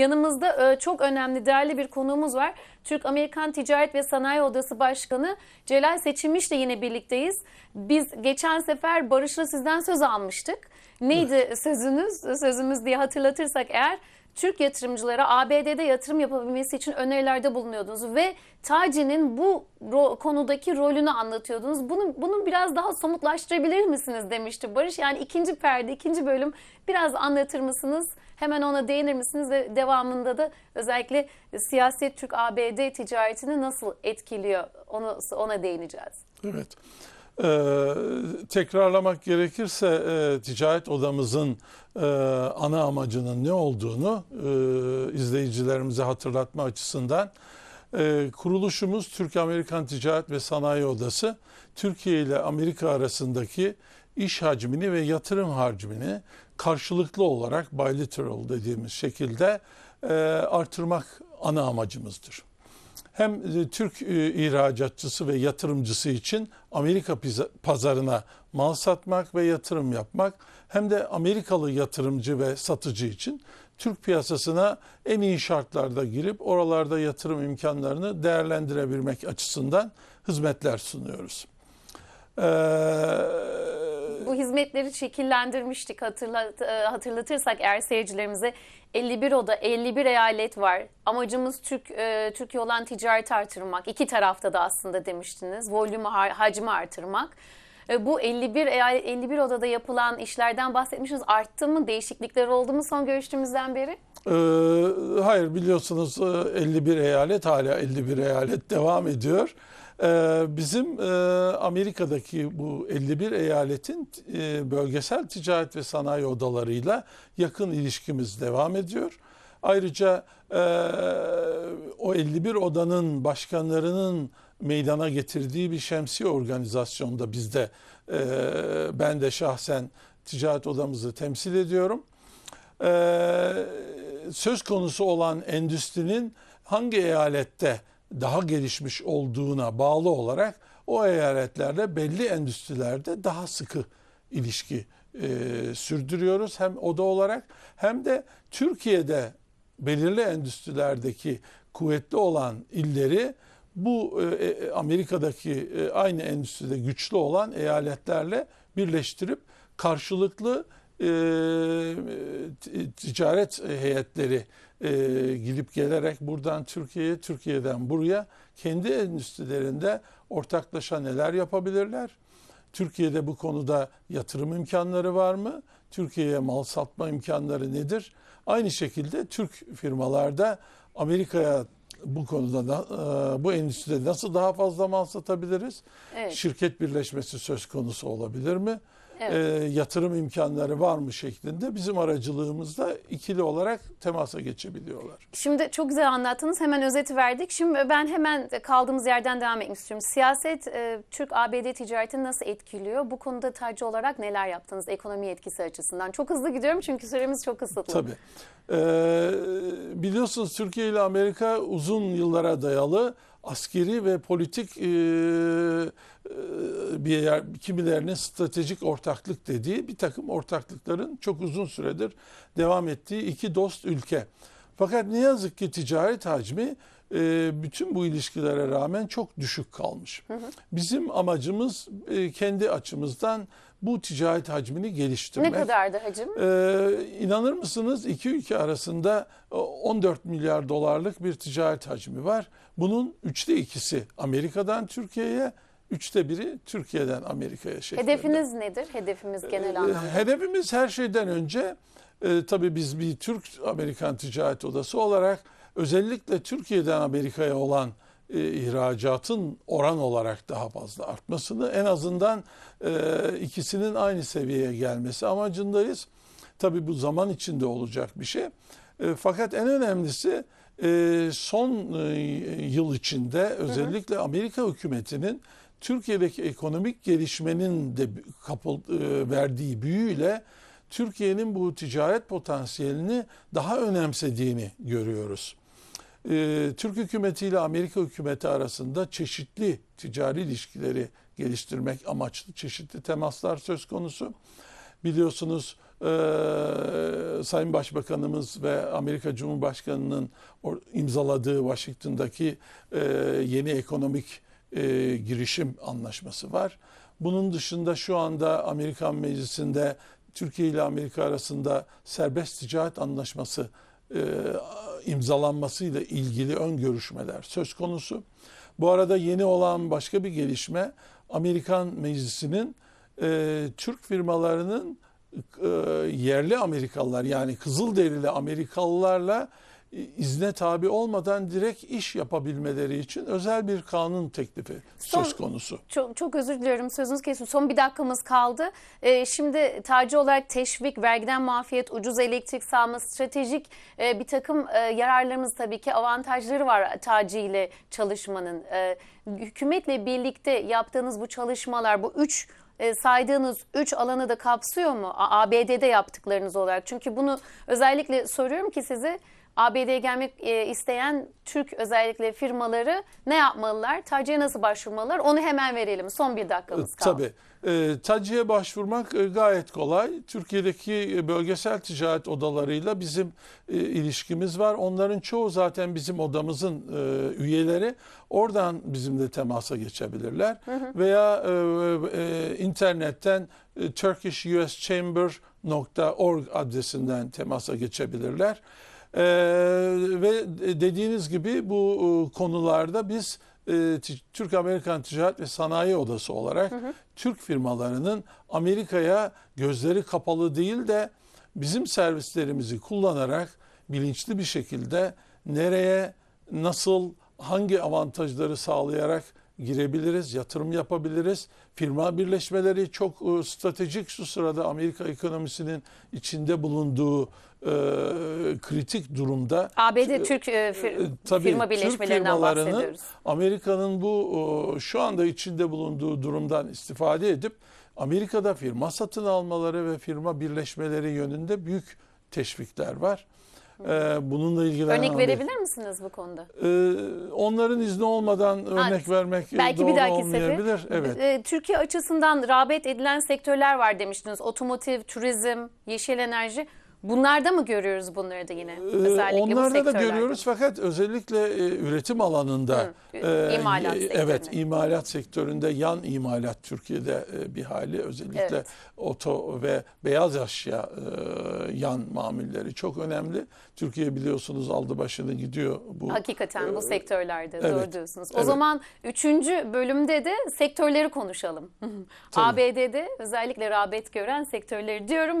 Yanımızda e, çok önemli, değerli bir konuğumuz var. Türk-Amerikan Ticaret ve Sanayi Odası Başkanı Celal seçilmiş Seçilmiş'le yine birlikteyiz. Biz geçen sefer Barış'la sizden söz almıştık. Neydi sözünüz, sözümüz diye hatırlatırsak eğer Türk yatırımcılara ABD'de yatırım yapabilmesi için önerilerde bulunuyordunuz ve Taci'nin bu konudaki rolünü anlatıyordunuz. Bunu bunu biraz daha somutlaştırabilir misiniz demişti Barış. Yani ikinci perde, ikinci bölüm biraz anlatır mısınız? Hemen ona değinir misiniz ve devamında da özellikle siyaset Türk ABD ticaretini nasıl etkiliyor? Onu ona değineceğiz. Evet. Ee, tekrarlamak gerekirse e, ticaret odamızın e, ana amacının ne olduğunu e, izleyicilerimize hatırlatma açısından e, kuruluşumuz Türk-Amerikan Ticaret ve Sanayi Odası Türkiye ile Amerika arasındaki iş hacmini ve yatırım hacmini karşılıklı olarak bilateral dediğimiz şekilde e, artırmak ana amacımızdır hem e, Türk e, ihracatçısı ve yatırımcısı için Amerika pazarına mal satmak ve yatırım yapmak hem de Amerikalı yatırımcı ve satıcı için Türk piyasasına en iyi şartlarda girip oralarda yatırım imkanlarını değerlendirebilmek açısından hizmetler sunuyoruz. Ee, bu hizmetleri şekillendirmiştik hatırlat, e, hatırlatırsak eğer seyircilerimize 51 oda 51 eyalet var. Amacımız Türk e, Türkiye olan ticareti artırmak. iki tarafta da aslında demiştiniz. Volümü hacmi artırmak. E, bu 51 eyalet 51 odada yapılan işlerden bahsetmişiz. Arttı mı? Değişiklikler oldu mu son görüştüğümüzden beri? Ee, hayır biliyorsunuz 51 e, eyalet hala 51 eyalet devam ediyor. Ee, bizim e, Amerika'daki bu 51 eyaletin e, bölgesel ticaret ve sanayi odalarıyla yakın ilişkimiz devam ediyor. Ayrıca e, o 51 odanın başkanlarının meydana getirdiği bir şemsiye organizasyonda bizde ben de şahsen ticaret odamızı temsil ediyorum. söz konusu olan endüstrinin hangi eyalette daha gelişmiş olduğuna bağlı olarak o eyaletlerle belli endüstrilerde daha sıkı ilişki e, sürdürüyoruz hem oda olarak hem de Türkiye'de belirli endüstrilerdeki kuvvetli olan illeri bu e, e Amerika'daki e, aynı endüstride güçlü olan eyaletlerle birleştirip karşılıklı ee, e, ticaret heyetleri e, gidip gelerek buradan Türkiye'ye, Türkiye'den buraya kendi endüstrilerinde ortaklaşa neler yapabilirler? Türkiye'de bu konuda yatırım imkanları var mı? Türkiye'ye mal satma imkanları nedir? Aynı şekilde Türk firmalarda Amerika'ya bu konuda da, e, bu endüstride nasıl daha fazla mal satabiliriz? Evet. Şirket birleşmesi söz konusu olabilir mi? evet. e, yatırım imkanları var mı şeklinde bizim aracılığımızda ikili olarak temasa geçebiliyorlar. Şimdi çok güzel anlattınız. Hemen özeti verdik. Şimdi ben hemen kaldığımız yerden devam etmek istiyorum. Siyaset e, Türk-ABD ticaretini nasıl etkiliyor? Bu konuda tercih olarak neler yaptınız ekonomi etkisi açısından? Çok hızlı gidiyorum çünkü süremiz çok kısıtlı. Tabii. Ee, biliyorsunuz Türkiye ile Amerika uzun yıllara dayalı askeri ve politik e, e, bir yer, kimilerinin stratejik ortaklık dediği bir takım ortaklıkların çok uzun süredir devam ettiği iki dost ülke. Fakat ne yazık ki ticaret hacmi e, bütün bu ilişkilere rağmen çok düşük kalmış. Hı hı. Bizim amacımız e, kendi açımızdan bu ticaret hacmini geliştirmek. Ne kadardı hacim? Ee, inanır mısınız iki ülke arasında 14 e, milyar dolarlık bir ticaret hacmi var. Bunun üçte ikisi Amerika'dan Türkiye'ye, üçte biri Türkiye'den Amerika'ya şeklinde. Hedefiniz nedir? Hedefimiz genel ee, anlamda. hedefimiz her şeyden önce e, tabii biz bir Türk-Amerikan ticaret odası olarak özellikle Türkiye'den Amerika'ya olan e, ihracatın oran olarak daha fazla artmasını en azından e, ikisinin aynı seviyeye gelmesi amacındayız. Tabii bu zaman içinde olacak bir şey. E, fakat en önemlisi e, son e, yıl içinde özellikle Amerika hükümetinin Türkiye'deki ekonomik gelişmenin de kapı, e, verdiği büyüyle Türkiye'nin bu ticaret potansiyelini daha önemsediğini görüyoruz e, Türk hükümeti ile Amerika hükümeti arasında çeşitli ticari ilişkileri geliştirmek amaçlı çeşitli temaslar söz konusu. Biliyorsunuz e, Sayın Başbakanımız ve Amerika Cumhurbaşkanı'nın imzaladığı Washington'daki e, yeni ekonomik e, girişim anlaşması var. Bunun dışında şu anda Amerikan Meclisi'nde Türkiye ile Amerika arasında serbest ticaret anlaşması e, imzalanmasıyla ilgili ön görüşmeler söz konusu. Bu arada yeni olan başka bir gelişme Amerikan Meclisi'nin e, Türk firmalarının e, yerli Amerikalılar yani kızıl derili Amerikalılarla izne tabi olmadan direkt iş yapabilmeleri için özel bir kanun teklifi son, söz konusu. Çok, çok özür diliyorum sözünüz kesin. Son bir dakikamız kaldı. Ee, şimdi tacı olarak teşvik, vergiden muafiyet, ucuz elektrik sağlama stratejik e, bir takım e, yararlarımız tabii ki avantajları var tacı ile çalışmanın. E, hükümetle birlikte yaptığınız bu çalışmalar, bu üç e, saydığınız üç alanı da kapsıyor mu ABD'de yaptıklarınız olarak? Çünkü bunu özellikle soruyorum ki size ABD'ye gelmek e, isteyen Türk özellikle firmaları ne yapmalılar? Taciye nasıl başvurmalılar? Onu hemen verelim. Son bir dakikamız kaldı. Tabii. E, başvurmak e, gayet kolay. Türkiye'deki e, bölgesel ticaret odalarıyla bizim ilişkimiz var. Onların çoğu zaten bizim odamızın üyeleri. Oradan bizimle temasa geçebilirler. Hı hı. Veya e, e, internetten e, turkishuschamber.org adresinden temasa geçebilirler. Ee, ve dediğiniz gibi bu e, konularda biz e, Türk Amerikan Ticaret ve Sanayi Odası olarak hı hı. Türk firmalarının Amerika'ya gözleri kapalı değil de bizim servislerimizi kullanarak bilinçli bir şekilde nereye, nasıl, hangi avantajları sağlayarak girebiliriz, yatırım yapabiliriz. Firma birleşmeleri çok e, stratejik şu sırada Amerika ekonomisinin içinde bulunduğu e, kritik durumda. ABD Türk e, fir e, tabii, firma birleşmelerinden Türk bahsediyoruz. Amerika'nın bu e, şu anda içinde bulunduğu durumdan istifade edip Amerika'da firma satın almaları ve firma birleşmeleri yönünde büyük teşvikler var. Ee, bununla ilgili örnek verebilir misiniz bu konuda? Ee, onların izni olmadan örnek ha, vermek e, belki doğru bir dahaki olmayabilir. Sefer, evet. Ee, Türkiye açısından rağbet edilen sektörler var demiştiniz. Otomotiv, turizm, yeşil enerji. Bunlarda mı görüyoruz bunları da yine? Ee, özellikle Onlarda bu da görüyoruz fakat özellikle e, üretim alanında Hı, e, e imalat e, evet imalat sektöründe yan imalat Türkiye'de e, bir hali özellikle evet. oto ve beyaz eşya e, yan mamulleri çok önemli. Türkiye biliyorsunuz aldı başını gidiyor bu. Hakikaten e, bu sektörlerde evet, doğru diyorsunuz. O evet. zaman üçüncü bölümde de sektörleri konuşalım. ABD'de özellikle rağbet gören sektörleri diyorum.